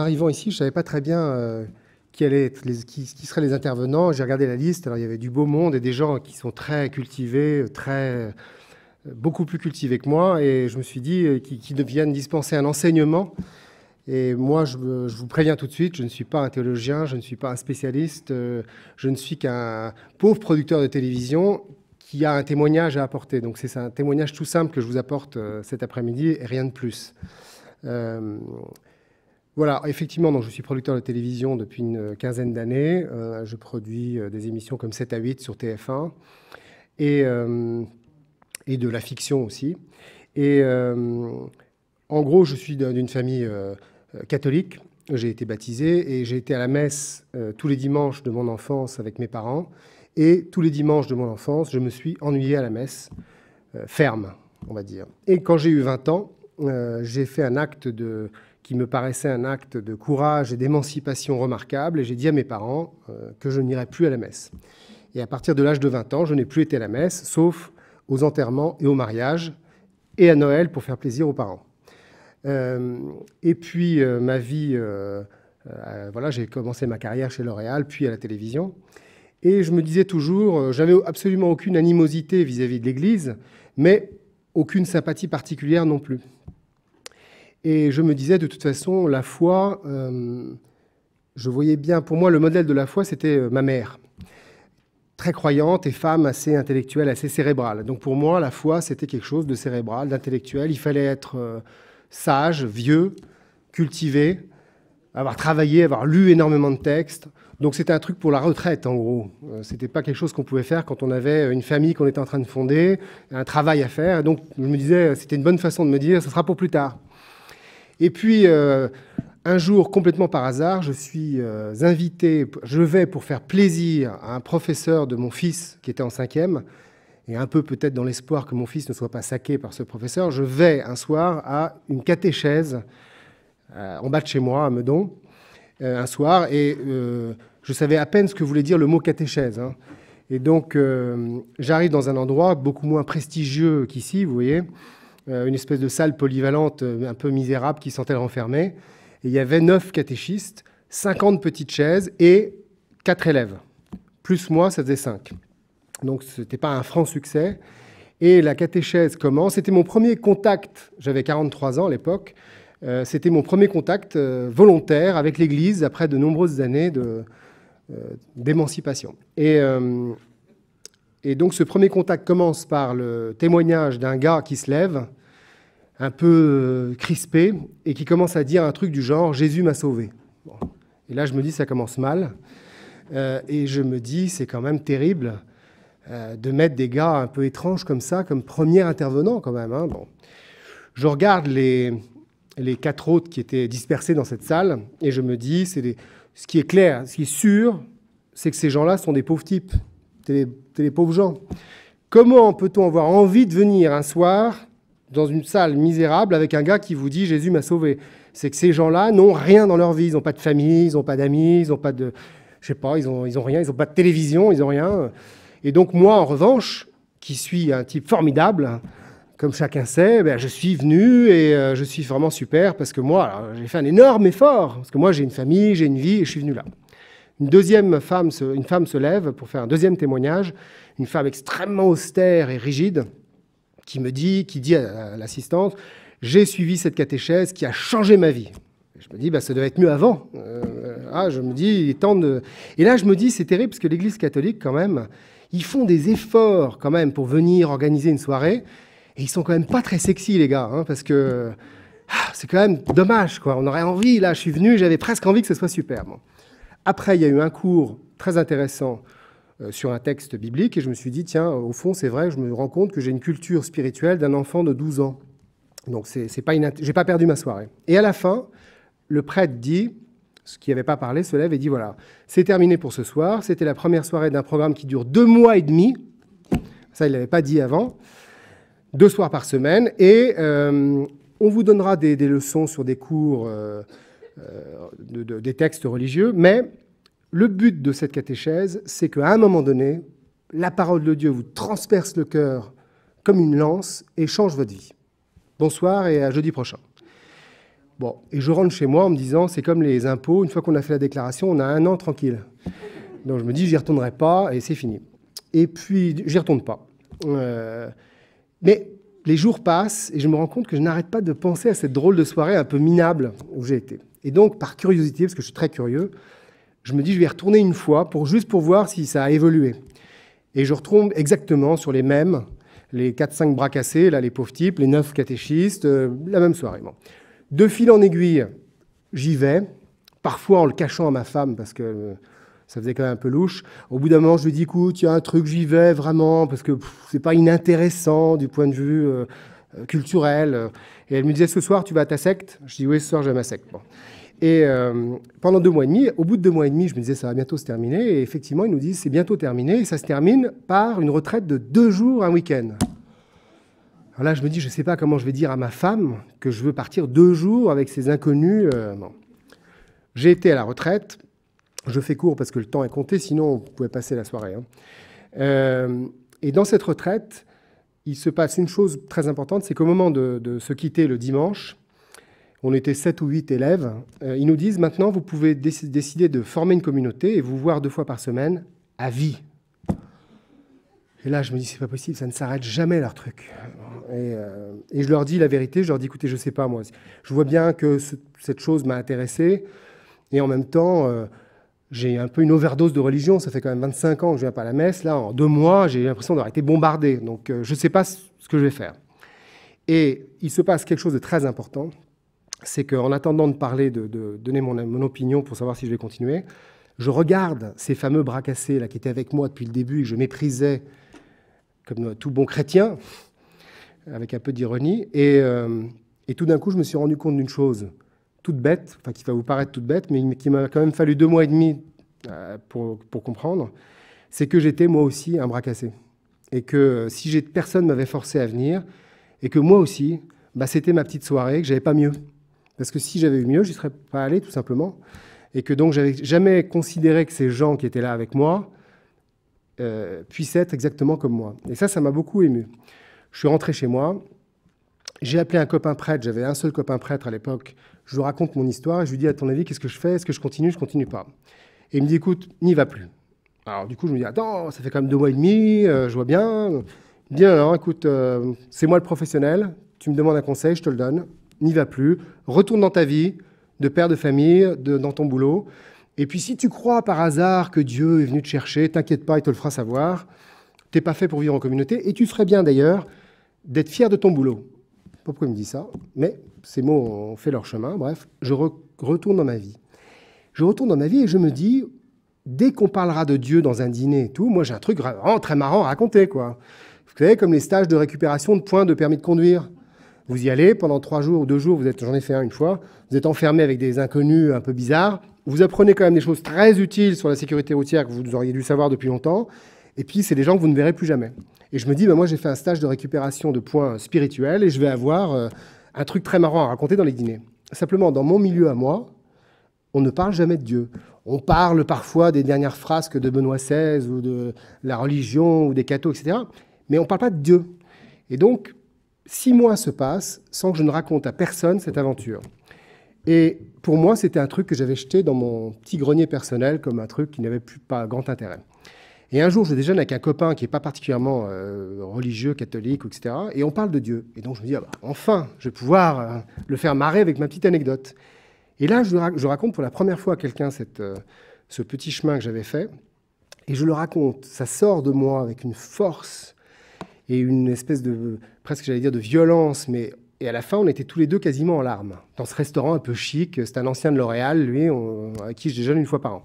arrivant ici, je ne savais pas très bien euh, qui, les, qui, seraient les intervenants. J'ai regardé la liste. Alors, il y avait du beau monde et des gens qui sont très cultivés, euh, très, euh, beaucoup plus cultivés que moi. Et je me suis dit qu'ils deviennent dispenser un enseignement. Et moi, je, vous préviens tout de suite, je ne suis pas un théologien, je ne suis pas un spécialiste, je ne suis qu'un pauvre producteur de télévision qui a un témoignage à apporter. Donc c'est un témoignage tout simple que je vous apporte cet après-midi et rien de plus. Voilà, effectivement, donc je suis producteur de télévision depuis une euh, quinzaine d'années. Euh, je produis euh, des émissions comme 7 à 8 sur TF1 et, et de la fiction aussi. Et en gros, je suis d'une famille catholique. J'ai été baptisé et j'ai été à la messe tous les dimanches de mon enfance avec mes parents. Et tous les dimanches de mon enfance, je me suis ennuyé à la messe, ferme, on va dire. Et quand j'ai eu 20 ans, j'ai fait un acte de qui me paraissait un acte de courage et d'émancipation remarquable, et j'ai dit à mes parents euh, que je n'irai plus à la messe. Et à partir de l'âge de 20 ans, je n'ai plus été à la messe, sauf aux enterrements et aux mariages, et à Noël pour faire plaisir aux parents. Euh, et puis euh, ma vie, voilà, j'ai commencé ma carrière chez L'Oréal, puis à la télévision. Et je me disais toujours, j'avais absolument aucune animosité vis à -vis de l'Église, mais aucune sympathie particulière non plus. Et je me disais, de toute façon, la foi, euh, je voyais bien, pour moi, le modèle de la foi, c'était euh, ma mère, très croyante et femme assez intellectuelle, assez cérébrale. Donc pour moi, la foi, c'était quelque chose de cérébral, d'intellectuel. Il fallait être euh, sage, vieux, cultivé, avoir travaillé, avoir lu énormément de textes. Donc c'était un truc pour la retraite en gros. Ce c'était pas quelque chose qu'on pouvait faire quand on avait une famille qu'on était en train de fonder, un travail à faire. donc je me disais, c'était une bonne façon de me dire, ce sera pour plus tard. Et puis, euh, un jour, complètement par hasard, je suis euh, invité, je vais pour faire plaisir à un professeur de mon fils qui était en cinquième, et un peu peut-être dans l'espoir que mon fils ne soit pas saqué par ce professeur, je vais un soir à une catéchèse euh, en bas de chez moi, à Meudon, un soir, et je savais à peine ce que voulait dire le mot catéchèse. Hein. Et donc, j'arrive dans un endroit beaucoup moins prestigieux qu'ici, vous voyez, euh, une espèce de salle polyvalente euh, un peu misérable qui sentait le renfermé. il y avait neuf catéchistes, 50 petites chaises et quatre élèves. Plus moi, ça faisait cinq. Donc ce n'était pas un franc succès. Et la catéchèse commence. C'était mon premier contact, j'avais 43 ans à l'époque, euh, c'était mon premier contact volontaire avec l'Église après de nombreuses années d'émancipation. et et donc ce premier contact commence par le témoignage d'un gars qui se lève, un peu euh, crispé, et qui commence à dire un truc du genre ⁇ Jésus m'a sauvé ⁇ Et là je me dis ça commence mal. Euh, et je me dis c'est quand même terrible euh, de mettre des gars un peu étranges comme ça, comme premier intervenant quand même. Hein. Bon. Je regarde les, les quatre autres qui étaient dispersés dans cette salle, et je me dis, c'est ce qui est clair, ce qui est sûr, c'est que ces gens-là sont des pauvres types. C'est les, pauvres gens. Comment peut-on avoir envie de venir un soir dans une salle misérable avec un gars qui vous dit Jésus m'a sauvé C'est que ces gens-là n'ont rien dans leur vie. Ils n'ont pas de famille, ils n'ont pas d'amis, ils n'ont pas de. Je sais pas, ils n'ont ils ont rien, ils n'ont pas de télévision, ils n'ont rien. Et donc, moi, en revanche, qui suis un type formidable, comme chacun sait, ben, je suis venu et euh, je suis vraiment super parce que moi, j'ai fait un énorme effort. Parce que moi, j'ai une famille, j'ai une vie et je suis venu là. Une deuxième femme, se, une femme se lève pour faire un deuxième témoignage, une femme extrêmement austère et rigide, qui me dit, qui dit à l'assistante, j'ai suivi cette catéchèse qui a changé ma vie. Je me dis, bah, ça devait être mieux avant. Euh, ah, je me dis, il est temps de... Et là, je me dis, c'est terrible, parce que l'Église catholique, quand même, ils font des efforts, quand même, pour venir organiser une soirée. Et ils sont quand même pas très sexy, les gars, hein, parce que ah, c'est quand même dommage, quoi. On aurait envie, là, je suis venu, j'avais presque envie que ce soit super. Après, il y a eu un cours très intéressant euh, sur un texte biblique et je me suis dit, tiens, au fond, c'est vrai, je me rends compte que j'ai une culture spirituelle d'un enfant de 12 ans. Donc, c'est pas j'ai pas perdu ma soirée. Et à la fin, le prêtre dit, ce qui n'avait pas parlé, se lève et dit, voilà, c'est terminé pour ce soir. C'était la première soirée d'un programme qui dure deux mois et demi. Ça, il ne l'avait pas dit avant. Deux soirs par semaine. Et euh, on vous donnera des, leçons sur des cours... Euh, euh, de, des textes religieux, mais le but de cette catéchèse, c'est qu'à un moment donné, la parole de Dieu vous transperce le cœur comme une lance et change votre vie. Bonsoir et à jeudi prochain. Bon, et je rentre chez moi en me disant, c'est comme les impôts, une fois qu'on a fait la déclaration, on a un an tranquille. Donc je me dis, j'y retournerai pas et c'est fini. Et puis, j'y retourne pas. Euh, mais les jours passent et je me rends compte que je n'arrête pas de penser à cette drôle de soirée un peu minable où j'ai été. Et donc, par curiosité, parce que je suis très curieux, je me dis, je vais retourner une fois, pour, juste pour voir si ça a évolué. Et je retombe exactement sur les mêmes, les 4-5 bras cassés, là, les pauvres types, les neuf catéchistes, euh, la même soirée. De fil en aiguille, j'y vais, parfois en le cachant à ma femme, parce que euh, ça faisait quand même un peu louche. Au bout d'un moment, je lui dis, écoute, il y a un truc, j'y vais vraiment, parce que c'est pas inintéressant du point de vue euh, euh, culturelle. Euh. Et elle me disait, ce soir, tu vas à ta secte Je dis, oui, ce soir, j'ai ma secte. Et euh, pendant deux mois et demi, au bout de deux mois et demi, je me disais, ça va bientôt se terminer. Et effectivement, ils nous disent, c'est bientôt terminé. Et ça se termine par une retraite de deux jours, un week-end. Alors là, je me dis, je ne sais pas comment je vais dire à ma femme que je veux partir deux jours avec ces inconnus. J'ai été à la retraite. Je fais court parce que le temps est compté, sinon on pouvait passer la soirée. Hein. et dans cette retraite, il se passe une chose très importante, c'est qu'au moment de, se quitter le dimanche, on était sept ou huit élèves, euh, ils nous disent maintenant vous pouvez décider de former une communauté et vous voir deux fois par semaine à vie. Et là, je me dis, c'est pas possible, ça ne s'arrête jamais leur truc. Et, euh, je leur dis la vérité, je leur dis, écoutez, je sais pas moi, je vois bien que cette chose m'a intéressé, et en même temps, euh, j'ai un peu une overdose de religion. Ça fait quand même 25 ans que je viens pas à la messe. Là, en deux mois, j'ai l'impression d'avoir été bombardé. Donc, euh, je ne sais pas ce que je vais faire. Et il se passe quelque chose de très important. C'est qu'en attendant de parler, de, donner mon, opinion pour savoir si je vais continuer, je regarde ces fameux bras cassés là, qui étaient avec moi depuis le début et que je méprisais comme euh, tout bon chrétien, avec un peu d'ironie. Et, euh, et tout d'un coup, je me suis rendu compte d'une chose toute bête, enfin qui va vous paraître toute bête, mais qui m'a quand même fallu deux mois et demi euh, pour, comprendre, c'est que j'étais moi aussi un bras cassé. Et que euh, si personne m'avait forcé à venir, et que moi aussi, bah, c'était ma petite soirée, que j'avais pas mieux. Parce que si j'avais eu mieux, je n'y serais pas allé tout simplement. Et que donc j'avais jamais considéré que ces gens qui étaient là avec moi euh, puissent être exactement comme moi. Et ça, ça m'a beaucoup ému. Je suis rentré chez moi, j'ai appelé un copain prêtre, j'avais un seul copain prêtre à l'époque je lui raconte mon histoire et je lui dis, à ton avis, qu'est-ce que je fais Est-ce que je continue Je continue pas. Et il me dit, écoute, n'y va plus. Alors du coup, je me dis, attends, ça fait quand même deux mois et demi, euh, je vois bien. bien dit, écoute, euh, c'est moi le professionnel, tu me demandes un conseil, je te le donne, n'y va plus, retourne dans ta vie, de père de famille, de, dans ton boulot. Et puis si tu crois par hasard que Dieu est venu te chercher, t'inquiète pas, il te le fera savoir. T'es pas fait pour vivre en communauté, et tu ferais bien d'ailleurs d'être fier de ton boulot. Pourquoi il me dit ça Mais ces mots ont fait leur chemin, bref, je retourne dans ma vie. Je retourne dans ma vie et je me dis, dès qu'on parlera de Dieu dans un dîner et tout, moi j'ai un truc vraiment très marrant à raconter, quoi. Vous savez, comme les stages de récupération de points de permis de conduire. Vous y allez pendant trois jours ou deux jours, vous êtes, j'en ai fait un une fois, vous êtes enfermé avec des inconnus un peu bizarres, vous apprenez quand même des choses très utiles sur la sécurité routière que vous auriez dû savoir depuis longtemps, et puis c'est des gens que vous ne verrez plus jamais. Et je me dis, bah, moi j'ai fait un stage de récupération de points spirituels et je vais avoir euh, un truc très marrant à raconter dans les dîners. Simplement, dans mon milieu à moi, on ne parle jamais de Dieu. On parle parfois des dernières frasques de Benoît XVI ou de la religion ou des cathos, etc. Mais on ne parle pas de Dieu. Et donc, six mois se passent sans que je ne raconte à personne cette aventure. Et pour moi, c'était un truc que j'avais jeté dans mon petit grenier personnel comme un truc qui n'avait plus pas grand intérêt. Et un jour, je déjeune avec un copain qui n'est pas particulièrement euh, religieux, catholique, etc. Et on parle de Dieu. Et donc, je me dis, ah bah, enfin, je vais pouvoir euh, le faire marrer avec ma petite anecdote. Et là, je, je raconte pour la première fois à quelqu'un euh, ce petit chemin que j'avais fait. Et je le raconte. Ça sort de moi avec une force et une espèce de, presque j'allais dire, de violence. Mais, et à la fin, on était tous les deux quasiment en larmes. Dans ce restaurant un peu chic, c'est un ancien de L'Oréal, lui, on, à qui je déjeune une fois par an.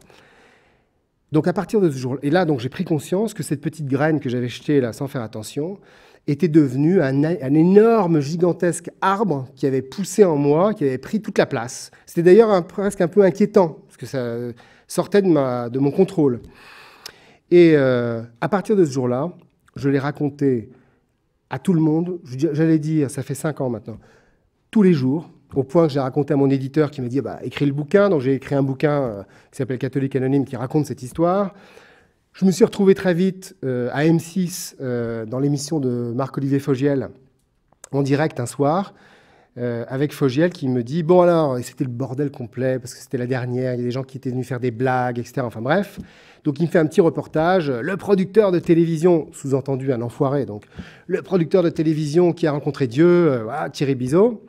Donc à partir de ce jour, et là donc j'ai pris conscience que cette petite graine que j'avais jetée là sans faire attention était devenue un, énorme gigantesque arbre qui avait poussé en moi, qui avait pris toute la place. C'était d'ailleurs presque un peu inquiétant parce que ça sortait de, ma, de mon contrôle. Et euh, à partir de ce jour-là, je l'ai raconté à tout le monde. J'allais dire, ça fait cinq ans maintenant, tous les jours, au point que j'ai raconté à mon éditeur qui m'a dit ah bah, écris le bouquin. Donc j'ai écrit un bouquin euh, qui s'appelle Catholique Anonyme qui raconte cette histoire. Je me suis retrouvé très vite euh, à M6 euh, dans l'émission de Marc-Olivier Fogiel en direct un soir. avec Fogiel qui me dit Bon, alors, c'était le bordel complet parce que c'était la dernière, il y a des gens qui étaient venus faire des blagues, etc. Enfin bref. Donc il me fait un petit reportage. Le producteur de télévision, sous-entendu un enfoiré, donc, le producteur de télévision qui a rencontré Dieu, Thierry Bizot.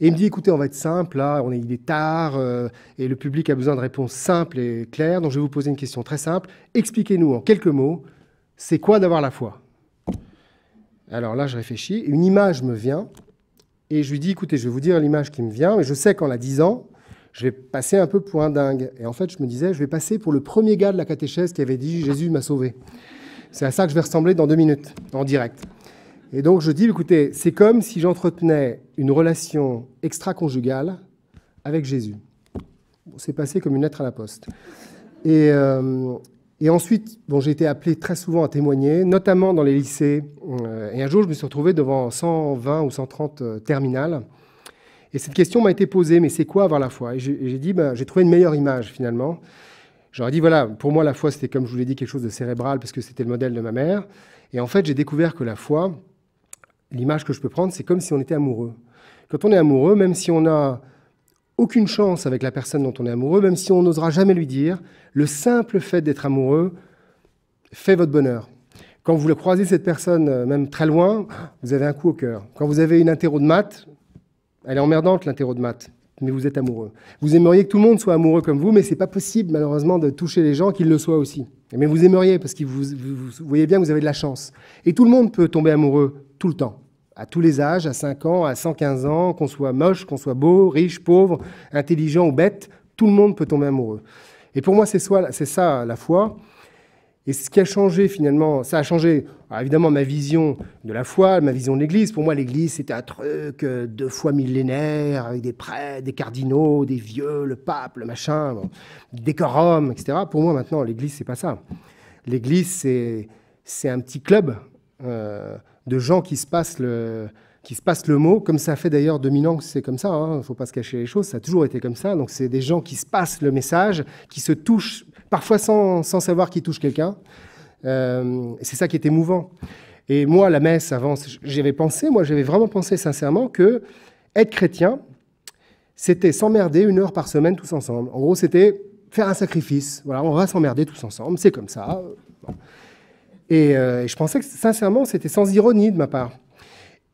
Et il me dit, écoutez, on va être simple, là, on est, il est tard, euh, et le public a besoin de réponses simples et claires, donc je vais vous poser une question très simple. Expliquez-nous en quelques mots, c'est quoi d'avoir la foi Alors là, je réfléchis, une image me vient, et je lui dis, écoutez, je vais vous dire l'image qui me vient, mais je sais qu'en la disant, je vais passer un peu pour un dingue. Et en fait, je me disais, je vais passer pour le premier gars de la catéchèse qui avait dit, Jésus m'a sauvé. C'est à ça que je vais ressembler dans deux minutes, en direct. Et donc je dis, écoutez, c'est comme si j'entretenais une relation extra-conjugale avec Jésus. c'est passé comme une lettre à la poste. Euh, et, ensuite, bon, j'ai été appelé très souvent à témoigner, notamment dans les lycées. Euh, et un jour, je me suis retrouvé devant 120 ou 130 euh, terminales. Et cette question m'a été posée, mais c'est quoi avoir la foi Et j'ai dit, ben, j'ai trouvé une meilleure image finalement. J'aurais dit, voilà, pour moi la foi, c'était comme je vous l'ai dit, quelque chose de cérébral, parce que c'était le modèle de ma mère. Et en fait, j'ai découvert que la foi, l'image que je peux prendre, c'est comme si on était amoureux. Quand on est amoureux, même si on n'a aucune chance avec la personne dont on est amoureux, même si on n'osera jamais lui dire, le simple fait d'être amoureux fait votre bonheur. Quand vous le croisez cette personne, euh, même très loin, vous avez un coup au cœur. Quand vous avez une interro de maths, elle est emmerdante l'interro de maths, mais vous êtes amoureux. Vous aimeriez que tout le monde soit amoureux comme vous, mais c'est pas possible malheureusement de toucher les gens qu'ils le soient aussi. Mais vous aimeriez parce que vous voyez bien que vous avez de la chance. Et tout le monde peut tomber amoureux tout le temps à tous les âges, à 5 ans, à 115 ans, qu'on soit moche, qu'on soit beau, riche, pauvre, intelligent ou bête, tout le monde peut tomber amoureux. Et pour moi, c'est ça la foi. Et ce qui a changé finalement, ça a changé évidemment ma vision de la foi, ma vision de l'Église. Pour moi, l'Église, c'était un truc euh, de foi millénaire, avec des prêtres, des cardinaux, des vieux, le pape, le machin, des décorum, etc. Pour moi, maintenant, l'Église, c'est pas ça. L'Église, c'est un petit club. Euh, de gens qui se passent le, qui se passe le mot, comme ça fait d'ailleurs 2000 ans que c'est comme ça, il hein. ne faut pas se cacher les choses, ça a toujours été comme ça. Donc c'est des gens qui se passent le message, qui se touchent, parfois sans, savoir qu'ils touchent quelqu'un. Euh, c'est ça qui est émouvant. Et moi, la messe, avant, j'avais pensé, moi j'avais vraiment pensé sincèrement que être chrétien, c'était s'emmerder une heure par semaine tous ensemble. En gros, c'était faire un sacrifice. Voilà, on va s'emmerder tous ensemble, c'est comme ça, euh, et, je pensais que sincèrement, c'était sans ironie de ma part.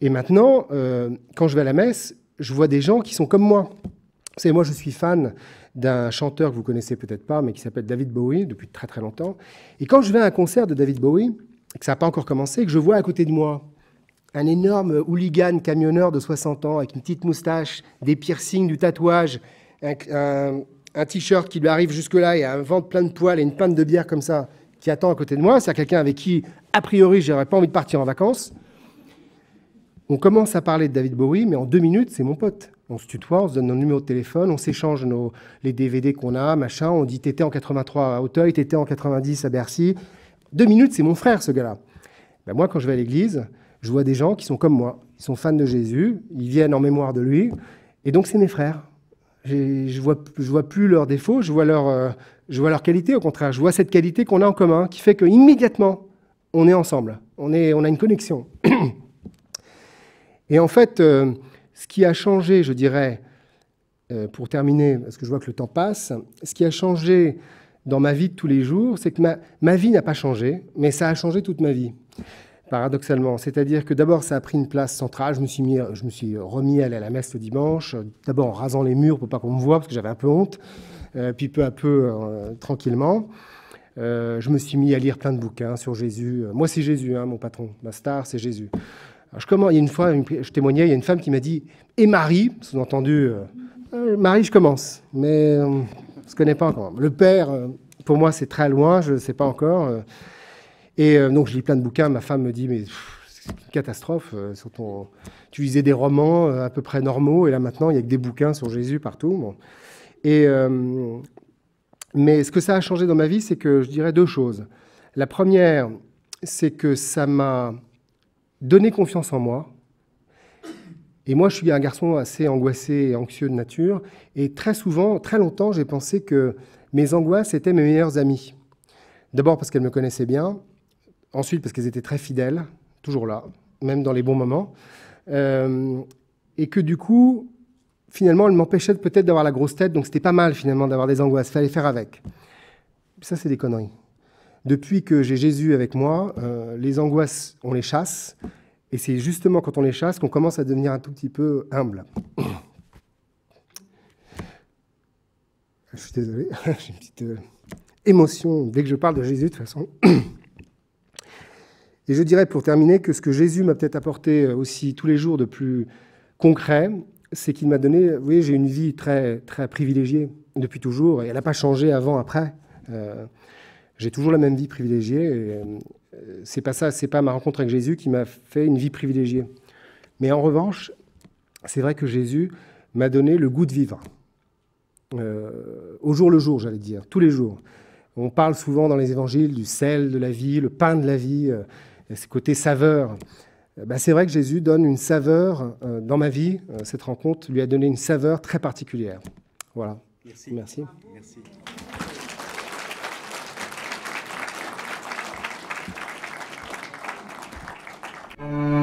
Et maintenant, euh, quand je vais à la messe, je vois des gens qui sont comme moi. Vous savez, moi, je suis fan d'un chanteur que vous connaissez peut-être pas, mais qui s'appelle David Bowie depuis très très longtemps. Et quand je vais à un concert de David Bowie, que ça n'a pas encore commencé, que je vois à côté de moi un énorme hooligan camionneur de 60 ans avec une petite moustache, des piercings, du tatouage, un, un t-shirt qui lui arrive jusque-là et un ventre plein de poils et une pinte de bière comme ça, qui attend à côté de moi, cest à quelqu'un avec qui, a priori, je n'aurais pas envie de partir en vacances. On commence à parler de David Bowie, mais en deux minutes, c'est mon pote. On se tutoie, on se donne nos numéros de téléphone, on s'échange nos, les DVD qu'on a, machin. On dit t'étais en 83 à Auteuil, t'étais en 90 à Bercy. Deux minutes, c'est mon frère, ce gars-là. Ben, moi, quand je vais à l'église, je vois des gens qui sont comme moi. Ils sont fans de Jésus, ils viennent en mémoire de lui. Et donc, c'est mes frères je vois, je vois plus leurs défauts, je vois leur, euh, je vois leur qualité. Au contraire, je vois cette qualité qu'on a en commun, qui fait que immédiatement, on est ensemble, on, est, on a une connexion. Et en fait, euh, ce qui a changé, je dirais, euh, pour terminer, parce que je vois que le temps passe, ce qui a changé dans ma vie de tous les jours, c'est que ma, ma vie n'a pas changé, mais ça a changé toute ma vie paradoxalement. C'est-à-dire que d'abord, ça a pris une place centrale. Je me suis, mis, je me suis remis à aller à la messe le dimanche, d'abord en rasant les murs pour pas qu'on me voie, parce que j'avais un peu honte, euh, puis peu à peu, euh, tranquillement. Euh, je me suis mis à lire plein de bouquins sur Jésus. Moi, c'est Jésus, hein, mon patron. Ma star, c'est Jésus. je commence, il y a une fois, je témoignais, il y a une femme qui m'a dit Et Marie Sous-entendu, Marie, je commence, mais je ne se connaît pas encore. Le Père, pour moi, c'est très loin, je ne sais pas encore. Et euh, donc, je lis plein de bouquins. Ma femme me dit, mais c'est une catastrophe. Euh, tu lisais des romans euh, à peu près normaux, et là maintenant, il n'y a que des bouquins sur Jésus partout. Et, mais ce que ça a changé dans ma vie, c'est que je dirais deux choses. La première, c'est que ça m'a donné confiance en moi. Et moi, je suis un garçon assez angoissé et anxieux de nature. Et très souvent, très longtemps, j'ai pensé que mes angoisses étaient mes meilleurs amis. D'abord parce qu'elles me connaissaient bien, Ensuite, parce qu'elles étaient très fidèles, toujours là, même dans les bons moments. Euh, et que du coup, finalement, elles m'empêchaient peut-être d'avoir la grosse tête, donc c'était pas mal finalement d'avoir des angoisses, fallait faire avec. Ça, c'est des conneries. Depuis que j'ai Jésus avec moi, euh, les angoisses, on les chasse, et c'est justement quand on les chasse qu'on commence à devenir un tout petit peu humble. Je suis désolé, j'ai une petite euh, émotion dès que je parle de Jésus de toute façon. Et je dirais pour terminer que ce que Jésus m'a peut-être apporté euh, aussi tous les jours de plus concret, c'est qu'il m'a donné, vous voyez, j'ai une vie très, très privilégiée depuis toujours, et elle n'a pas changé avant, après. Euh, j'ai toujours la même vie privilégiée. Ce euh, c'est pas ça, c'est pas ma rencontre avec Jésus qui m'a fait une vie privilégiée. Mais en revanche, c'est vrai que Jésus m'a donné le goût de vivre. au jour le jour, j'allais dire, tous les jours. On parle souvent dans les évangiles du sel de la vie, le pain de la vie. Euh, ce côté saveur. Euh, bah, c'est vrai que Jésus donne une saveur euh, dans ma vie. cette rencontre lui a donné une saveur très particulière. Voilà. Merci. Merci. Merci.